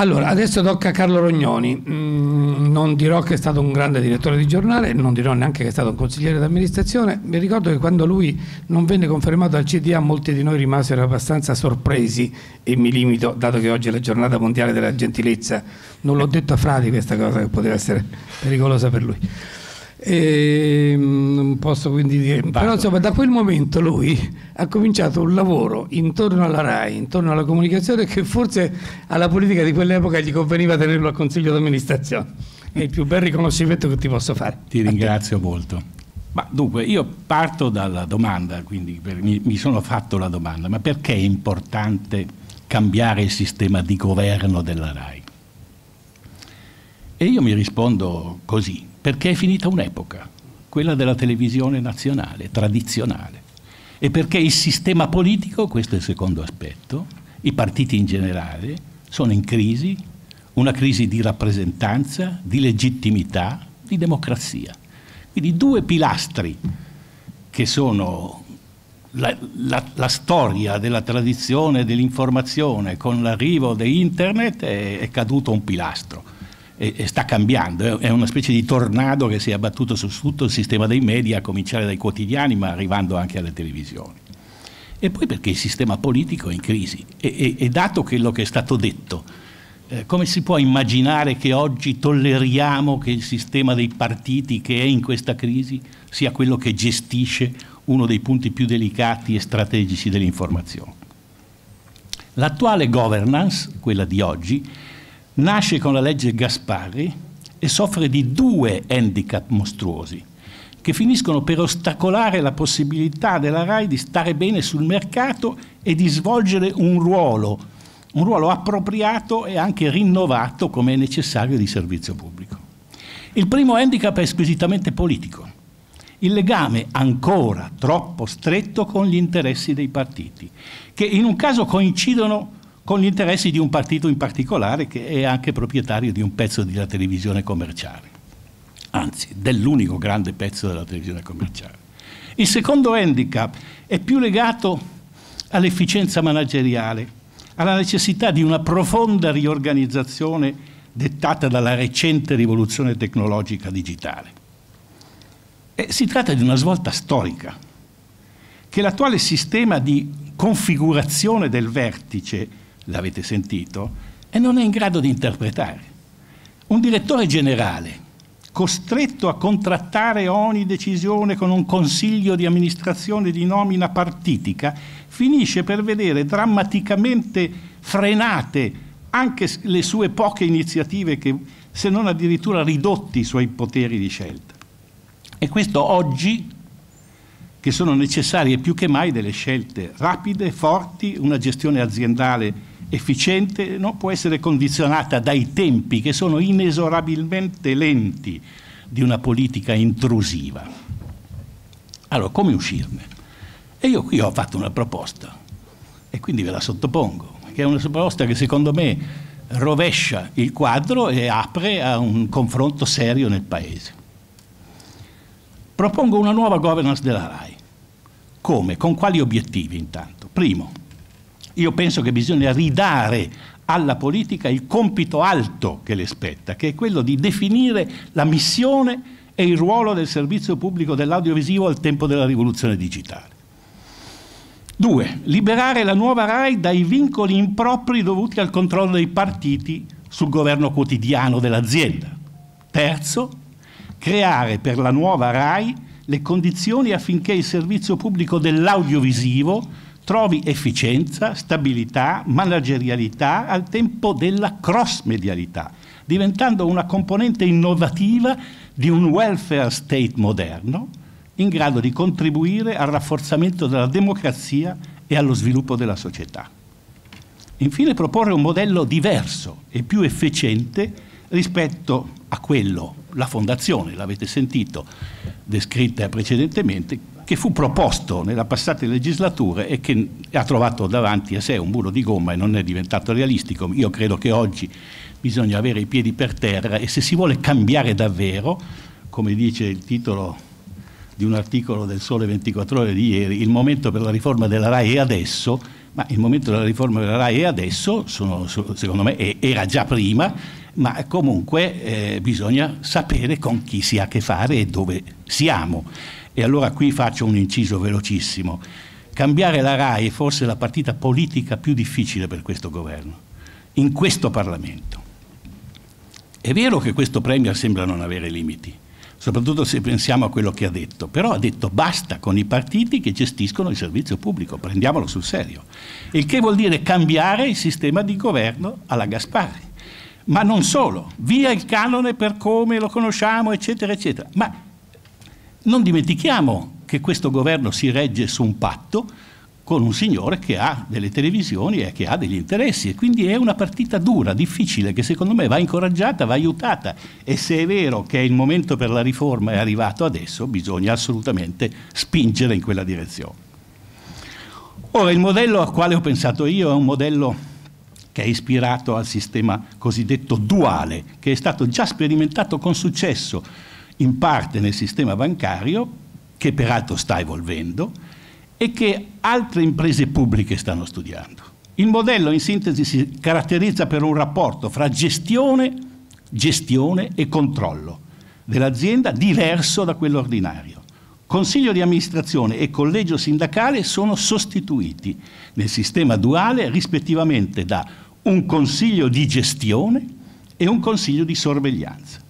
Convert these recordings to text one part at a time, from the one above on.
Allora, adesso tocca a Carlo Rognoni. Mm, non dirò che è stato un grande direttore di giornale, non dirò neanche che è stato un consigliere d'amministrazione. Mi ricordo che quando lui non venne confermato al CDA, molti di noi rimasero abbastanza sorpresi e mi limito, dato che oggi è la giornata mondiale della gentilezza, non l'ho detto a Frati questa cosa che poteva essere pericolosa per lui. E, ehm, non posso quindi dire, però insomma da quel momento lui ha cominciato un lavoro intorno alla RAI, intorno alla comunicazione che forse alla politica di quell'epoca gli conveniva tenerlo al consiglio d'amministrazione. È il più bel riconoscimento che ti posso fare. Ti ringrazio molto. Ma dunque io parto dalla domanda, quindi per, mi, mi sono fatto la domanda, ma perché è importante cambiare il sistema di governo della RAI? E io mi rispondo così, perché è finita un'epoca, quella della televisione nazionale, tradizionale, e perché il sistema politico, questo è il secondo aspetto, i partiti in generale sono in crisi, una crisi di rappresentanza, di legittimità, di democrazia. Quindi due pilastri che sono la, la, la storia della tradizione dell'informazione con l'arrivo di internet è, è caduto un pilastro e, e sta cambiando, è una specie di tornado che si è abbattuto su tutto il sistema dei media, a cominciare dai quotidiani ma arrivando anche alle televisioni. E poi perché il sistema politico è in crisi e, e dato quello che è stato detto, eh, come si può immaginare che oggi tolleriamo che il sistema dei partiti che è in questa crisi sia quello che gestisce uno dei punti più delicati e strategici dell'informazione? L'attuale governance, quella di oggi, nasce con la legge Gasparri e soffre di due handicap mostruosi che finiscono per ostacolare la possibilità della RAI di stare bene sul mercato e di svolgere un ruolo, un ruolo appropriato e anche rinnovato come è necessario di servizio pubblico. Il primo handicap è squisitamente politico, il legame ancora troppo stretto con gli interessi dei partiti, che in un caso coincidono con gli interessi di un partito in particolare che è anche proprietario di un pezzo della televisione commerciale, anzi dell'unico grande pezzo della televisione commerciale. Il secondo handicap è più legato all'efficienza manageriale, alla necessità di una profonda riorganizzazione dettata dalla recente rivoluzione tecnologica digitale. E si tratta di una svolta storica, che l'attuale sistema di configurazione del vertice l'avete sentito, e non è in grado di interpretare. Un direttore generale costretto a contrattare ogni decisione con un consiglio di amministrazione di nomina partitica, finisce per vedere drammaticamente frenate anche le sue poche iniziative che, se non addirittura ridotti i suoi poteri di scelta. E questo oggi che sono necessarie più che mai delle scelte rapide, forti, una gestione aziendale efficiente non può essere condizionata dai tempi che sono inesorabilmente lenti di una politica intrusiva. Allora, come uscirne? E io qui ho fatto una proposta e quindi ve la sottopongo, che è una proposta che secondo me rovescia il quadro e apre a un confronto serio nel Paese. Propongo una nuova governance della RAI. Come? Con quali obiettivi intanto? Primo, io penso che bisogna ridare alla politica il compito alto che le spetta, che è quello di definire la missione e il ruolo del servizio pubblico dell'audiovisivo al tempo della rivoluzione digitale. 2. Liberare la nuova RAI dai vincoli impropri dovuti al controllo dei partiti sul governo quotidiano dell'azienda. Terzo, creare per la nuova RAI le condizioni affinché il servizio pubblico dell'audiovisivo trovi efficienza, stabilità, managerialità al tempo della cross-medialità, diventando una componente innovativa di un welfare state moderno in grado di contribuire al rafforzamento della democrazia e allo sviluppo della società. Infine proporre un modello diverso e più efficiente rispetto a quello, la fondazione, l'avete sentito, descritta precedentemente, che fu proposto nella passata legislatura e che ha trovato davanti a sé un muro di gomma e non è diventato realistico. Io credo che oggi bisogna avere i piedi per terra e se si vuole cambiare davvero, come dice il titolo di un articolo del Sole 24 ore di ieri, il momento per la riforma della RAI è adesso, ma il momento della riforma della RAI è adesso, sono, secondo me era già prima, ma comunque eh, bisogna sapere con chi si ha a che fare e dove siamo. E allora qui faccio un inciso velocissimo. Cambiare la RAI è forse la partita politica più difficile per questo governo, in questo Parlamento. È vero che questo Premier sembra non avere limiti, soprattutto se pensiamo a quello che ha detto, però ha detto basta con i partiti che gestiscono il servizio pubblico, prendiamolo sul serio, il che vuol dire cambiare il sistema di governo alla Gasparri. Ma non solo, via il canone per come lo conosciamo, eccetera, eccetera. Ma non dimentichiamo che questo governo si regge su un patto con un signore che ha delle televisioni e che ha degli interessi e quindi è una partita dura, difficile, che secondo me va incoraggiata, va aiutata e se è vero che il momento per la riforma è arrivato adesso bisogna assolutamente spingere in quella direzione. Ora il modello al quale ho pensato io è un modello che è ispirato al sistema cosiddetto duale, che è stato già sperimentato con successo in parte nel sistema bancario, che peraltro sta evolvendo, e che altre imprese pubbliche stanno studiando. Il modello in sintesi si caratterizza per un rapporto fra gestione, gestione e controllo dell'azienda diverso da quello ordinario. Consiglio di amministrazione e collegio sindacale sono sostituiti nel sistema duale rispettivamente da un consiglio di gestione e un consiglio di sorveglianza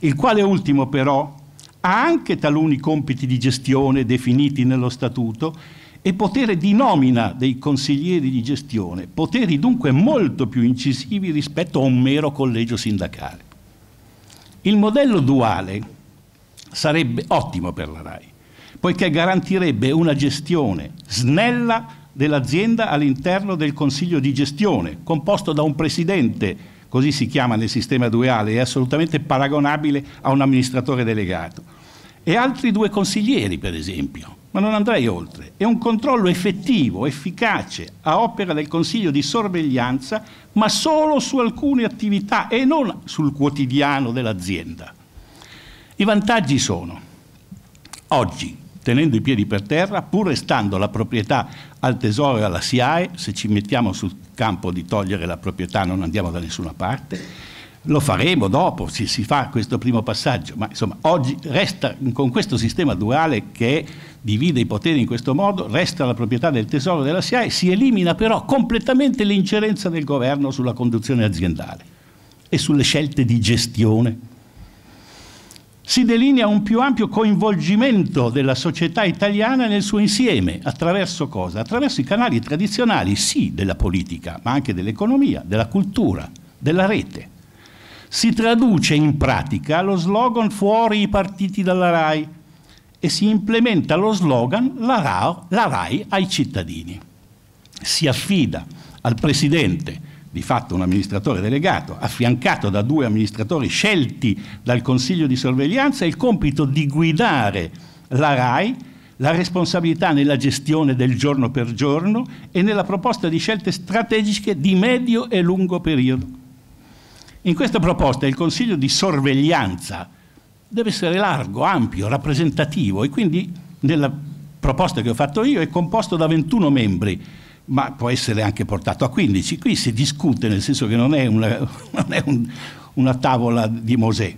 il quale ultimo però ha anche taluni compiti di gestione definiti nello Statuto e potere di nomina dei consiglieri di gestione, poteri dunque molto più incisivi rispetto a un mero collegio sindacale. Il modello duale sarebbe ottimo per la RAI, poiché garantirebbe una gestione snella dell'azienda all'interno del consiglio di gestione, composto da un presidente così si chiama nel sistema duale, è assolutamente paragonabile a un amministratore delegato, e altri due consiglieri, per esempio. Ma non andrei oltre. È un controllo effettivo, efficace, a opera del Consiglio di sorveglianza, ma solo su alcune attività e non sul quotidiano dell'azienda. I vantaggi sono, oggi, tenendo i piedi per terra, pur restando la proprietà al Tesoro e alla SIAE, se ci mettiamo sul campo di togliere la proprietà non andiamo da nessuna parte, lo faremo dopo, si, si fa questo primo passaggio, ma insomma oggi resta con questo sistema duale che divide i poteri in questo modo, resta la proprietà del Tesoro e della SIAE, si elimina però completamente l'ingerenza del governo sulla conduzione aziendale e sulle scelte di gestione si delinea un più ampio coinvolgimento della società italiana nel suo insieme, attraverso cosa? Attraverso i canali tradizionali, sì, della politica, ma anche dell'economia, della cultura, della rete. Si traduce in pratica lo slogan fuori i partiti dalla RAI e si implementa lo slogan la, RAI ai cittadini. Si affida al Presidente di fatto un amministratore delegato, affiancato da due amministratori scelti dal Consiglio di sorveglianza, il compito di guidare la RAI, la responsabilità nella gestione del giorno per giorno e nella proposta di scelte strategiche di medio e lungo periodo. In questa proposta il Consiglio di sorveglianza deve essere largo, ampio, rappresentativo e quindi nella proposta che ho fatto io è composto da 21 membri ma può essere anche portato a 15. Qui si discute, nel senso che non è una, non è un, una tavola di Mosè.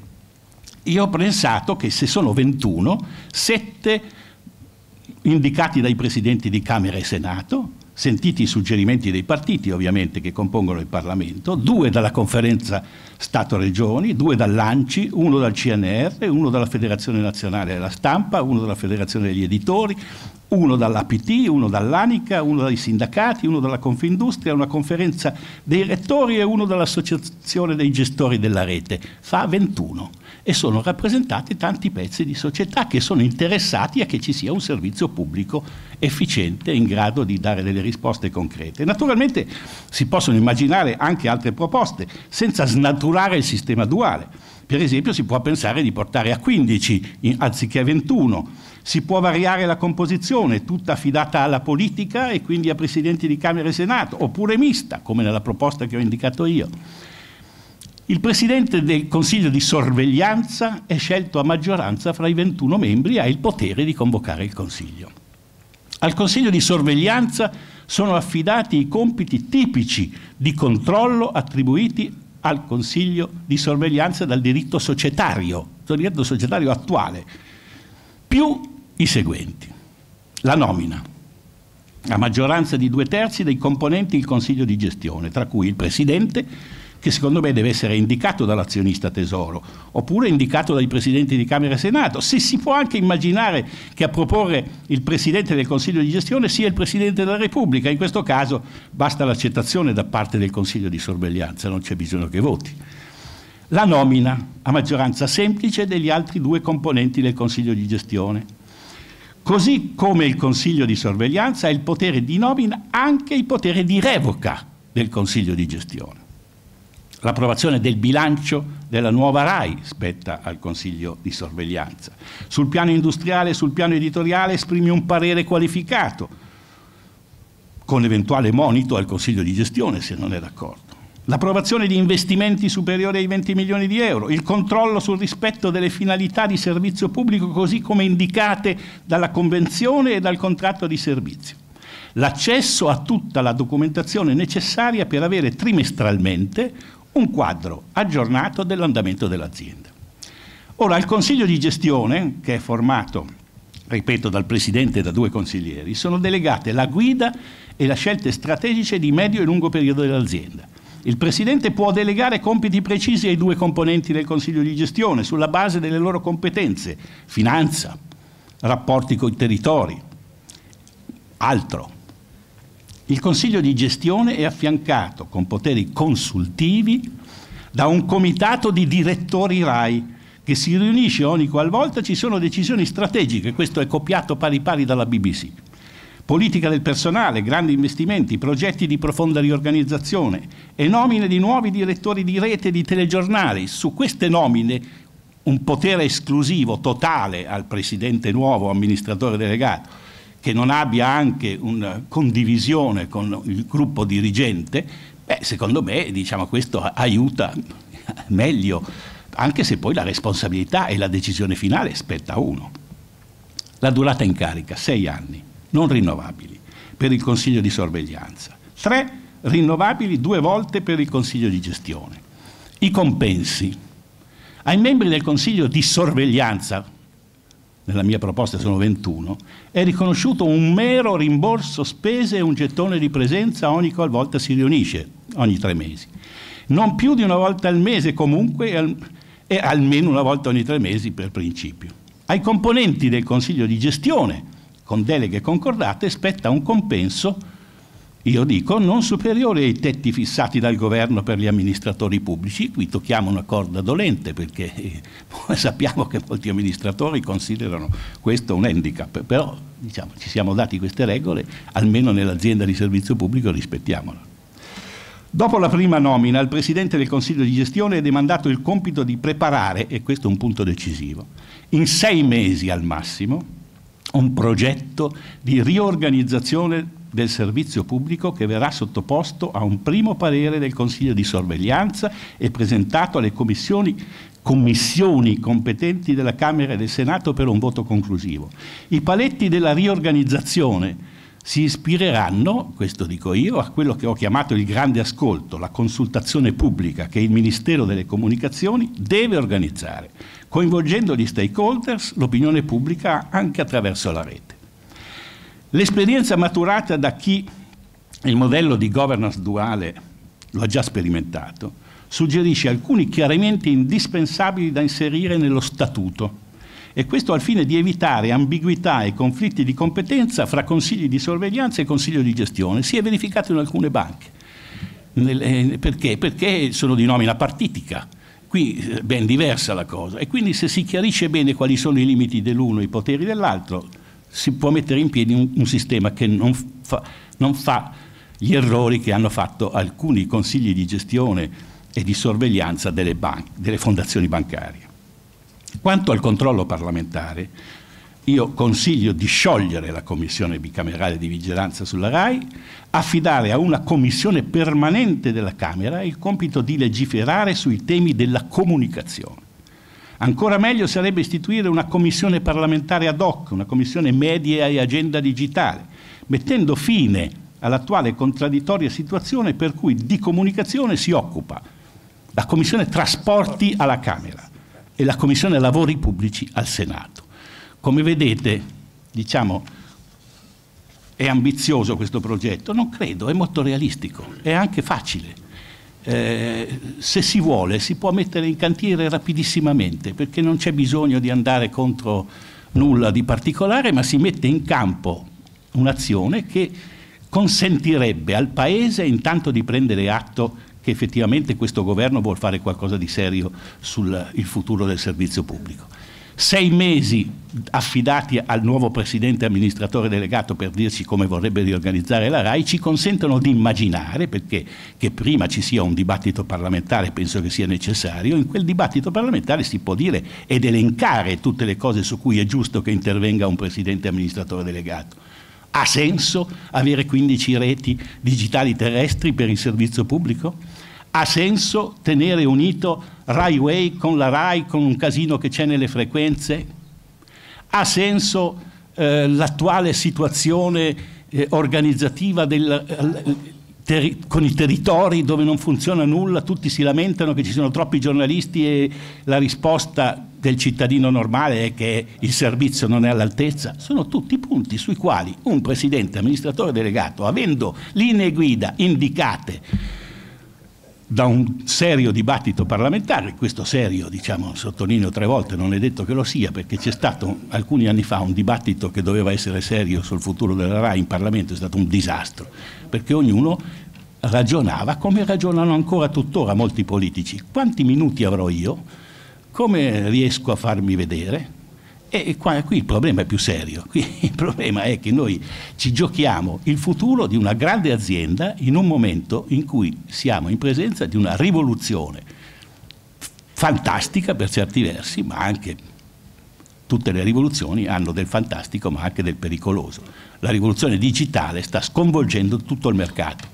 Io ho pensato che se sono 21, 7 indicati dai presidenti di Camera e Senato, sentiti i suggerimenti dei partiti ovviamente che compongono il Parlamento, due dalla conferenza Stato-Regioni, due dall'ANCI, uno dal CNR, uno dalla Federazione Nazionale della Stampa, uno dalla Federazione degli Editori, uno dall'APT, uno dall'ANICA, uno dai sindacati, uno dalla Confindustria, una conferenza dei rettori e uno dall'Associazione dei gestori della rete. Fa 21 e sono rappresentati tanti pezzi di società che sono interessati a che ci sia un servizio pubblico efficiente in grado di dare delle risposte concrete. Naturalmente si possono immaginare anche altre proposte senza snaturare il sistema duale per esempio si può pensare di portare a 15 in, anziché a 21, si può variare la composizione, tutta affidata alla politica e quindi a presidenti di Camera e Senato, oppure mista, come nella proposta che ho indicato io. Il presidente del Consiglio di sorveglianza è scelto a maggioranza fra i 21 membri e ha il potere di convocare il Consiglio. Al Consiglio di sorveglianza sono affidati i compiti tipici di controllo attribuiti al Consiglio di sorveglianza dal diritto societario, dal diritto societario attuale, più i seguenti. La nomina, a maggioranza di due terzi dei componenti del Consiglio di gestione, tra cui il Presidente, che secondo me deve essere indicato dall'azionista tesoro, oppure indicato dai presidenti di Camera e Senato. Se si può anche immaginare che a proporre il presidente del Consiglio di gestione sia il presidente della Repubblica, in questo caso basta l'accettazione da parte del Consiglio di sorveglianza, non c'è bisogno che voti. La nomina a maggioranza semplice degli altri due componenti del Consiglio di gestione, Così come il Consiglio di sorveglianza ha il potere di nomina, anche il potere di revoca del Consiglio di gestione. L'approvazione del bilancio della nuova RAI spetta al Consiglio di sorveglianza. Sul piano industriale e sul piano editoriale esprime un parere qualificato, con eventuale monito al Consiglio di gestione se non è d'accordo. L'approvazione di investimenti superiori ai 20 milioni di euro, il controllo sul rispetto delle finalità di servizio pubblico così come indicate dalla Convenzione e dal contratto di servizio l'accesso a tutta la documentazione necessaria per avere trimestralmente un quadro aggiornato dell'andamento dell'azienda. Ora, il consiglio di gestione, che è formato, ripeto, dal presidente e da due consiglieri, sono delegate la guida e le scelte strategiche di medio e lungo periodo dell'azienda. Il presidente può delegare compiti precisi ai due componenti del consiglio di gestione sulla base delle loro competenze, finanza, rapporti con i territori, altro. Il Consiglio di gestione è affiancato con poteri consultivi da un comitato di direttori RAI che si riunisce ogni qualvolta ci sono decisioni strategiche, questo è copiato pari pari dalla BBC. Politica del personale, grandi investimenti, progetti di profonda riorganizzazione e nomine di nuovi direttori di rete e di telegiornali. Su queste nomine un potere esclusivo, totale al presidente nuovo, amministratore delegato che non abbia anche una condivisione con il gruppo dirigente, beh, secondo me diciamo, questo aiuta meglio, anche se poi la responsabilità e la decisione finale spetta a uno. La durata in carica, sei anni, non rinnovabili, per il Consiglio di sorveglianza. Tre rinnovabili due volte per il Consiglio di gestione. I compensi. Ai membri del Consiglio di sorveglianza, nella mia proposta sono 21, è riconosciuto un mero rimborso spese e un gettone di presenza ogni qualvolta si riunisce, ogni tre mesi. Non più di una volta al mese comunque e, e almeno una volta ogni tre mesi per principio. Ai componenti del Consiglio di gestione, con deleghe concordate, spetta un compenso io dico, non superiore ai tetti fissati dal governo per gli amministratori pubblici. Qui tocchiamo una corda dolente perché eh, sappiamo che molti amministratori considerano questo un handicap, però diciamo, ci siamo dati queste regole, almeno nell'azienda di servizio pubblico rispettiamola. Dopo la prima nomina, il Presidente del Consiglio di gestione è demandato il compito di preparare, e questo è un punto decisivo, in sei mesi al massimo, un progetto di riorganizzazione del servizio pubblico che verrà sottoposto a un primo parere del Consiglio di sorveglianza e presentato alle commissioni, commissioni competenti della Camera e del Senato per un voto conclusivo. I paletti della riorganizzazione si ispireranno, questo dico io, a quello che ho chiamato il grande ascolto, la consultazione pubblica che il Ministero delle Comunicazioni deve organizzare, coinvolgendo gli stakeholders, l'opinione pubblica anche attraverso la rete. L'esperienza maturata da chi il modello di governance duale lo ha già sperimentato suggerisce alcuni chiarimenti indispensabili da inserire nello statuto e questo al fine di evitare ambiguità e conflitti di competenza fra consigli di sorveglianza e consiglio di gestione. Si è verificato in alcune banche. Eh, perché? Perché sono di nomina partitica. Qui è eh, ben diversa la cosa e quindi se si chiarisce bene quali sono i limiti dell'uno e i poteri dell'altro, si può mettere in piedi un, un sistema che non fa, non fa gli errori che hanno fatto alcuni consigli di gestione e di sorveglianza delle, delle, fondazioni bancarie. Quanto al controllo parlamentare, io consiglio di sciogliere la commissione bicamerale di vigilanza sulla RAI, affidare a una commissione permanente della Camera il compito di legiferare sui temi della comunicazione. Ancora meglio sarebbe istituire una commissione parlamentare ad hoc, una commissione media e agenda digitale, mettendo fine all'attuale contraddittoria situazione per cui di comunicazione si occupa la commissione trasporti alla Camera e la commissione lavori pubblici al Senato. Come vedete, diciamo, è ambizioso questo progetto? Non credo, è molto realistico, è anche facile eh, se si vuole si può mettere in cantiere rapidissimamente perché non c'è bisogno di andare contro nulla di particolare, ma si mette in campo un'azione che consentirebbe al Paese intanto di prendere atto che effettivamente questo governo vuole fare qualcosa di serio sul futuro del servizio pubblico sei mesi affidati al nuovo presidente amministratore delegato per dirci come vorrebbe riorganizzare la RAI ci consentono di immaginare, perché che prima ci sia un dibattito parlamentare penso che sia necessario, in quel dibattito parlamentare si può dire ed elencare tutte le cose su cui è giusto che intervenga un presidente amministratore delegato. Ha senso avere 15 reti digitali terrestri per il servizio pubblico? Ha senso tenere unito Rai Way con la Rai, con un casino che c'è nelle frequenze? Ha senso eh, l'attuale situazione eh, organizzativa del, eh, ter, con i territori dove non funziona nulla, tutti si lamentano che ci sono troppi giornalisti e la risposta del cittadino normale è che il servizio non è all'altezza, sono tutti punti sui quali un presidente amministratore delegato, avendo linee guida indicate, da un serio dibattito parlamentare, questo serio, diciamo, sottolineo tre volte, non è detto che lo sia, perché c'è stato alcuni anni fa un dibattito che doveva essere serio sul futuro della RAI in Parlamento, è stato un disastro, perché ognuno ragionava come ragionano ancora tuttora molti politici. Quanti minuti avrò io? Come riesco a farmi vedere? E qua, qui il problema è più serio, qui il problema è che noi ci giochiamo il futuro di una grande azienda in un momento in cui siamo in presenza di una rivoluzione fantastica per certi versi, ma anche tutte le rivoluzioni hanno del fantastico ma anche del pericoloso. La rivoluzione digitale sta sconvolgendo tutto il mercato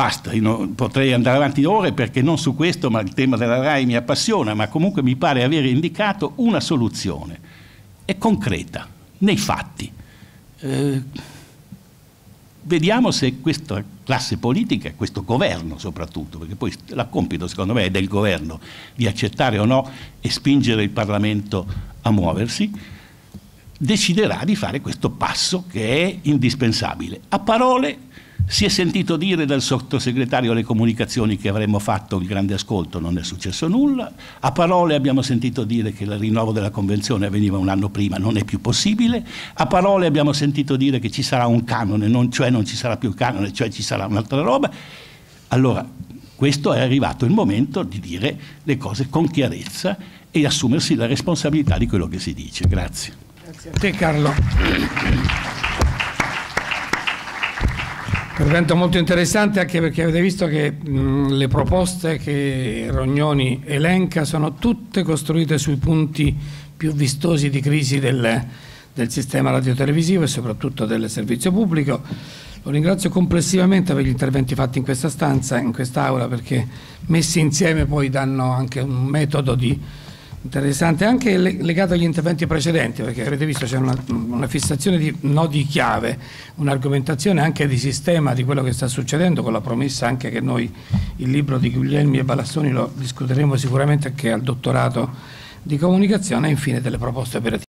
Basta, potrei andare avanti ore perché non su questo, ma il tema della RAI mi appassiona, ma comunque mi pare aver indicato una soluzione. È concreta, nei fatti. Eh, vediamo se questa classe politica, questo governo soprattutto, perché poi la compito secondo me è del governo di accettare o no e spingere il Parlamento a muoversi, deciderà di fare questo passo che è indispensabile. A parole si è sentito dire dal sottosegretario alle comunicazioni che avremmo fatto il grande ascolto, non è successo nulla. A parole abbiamo sentito dire che il rinnovo della convenzione avveniva un anno prima, non è più possibile. A parole abbiamo sentito dire che ci sarà un canone, non, cioè non ci sarà più il canone, cioè ci sarà un'altra roba. Allora, questo è arrivato il momento di dire le cose con chiarezza e assumersi la responsabilità di quello che si dice. Grazie. Grazie a te Carlo. Intervento molto interessante anche perché avete visto che mh, mm, le proposte che Rognoni elenca sono tutte costruite sui punti più vistosi di crisi del, del sistema radiotelevisivo e soprattutto del servizio pubblico. Lo ringrazio complessivamente per gli interventi fatti in questa stanza, in quest'aula, perché messi insieme poi danno anche un metodo di Interessante anche legato agli interventi precedenti, perché avete visto c'è una, una, fissazione di nodi chiave, un'argomentazione anche di sistema di quello che sta succedendo, con la promessa anche che noi il libro di Guglielmi e Balassoni lo discuteremo sicuramente anche al dottorato di comunicazione e infine delle proposte operative.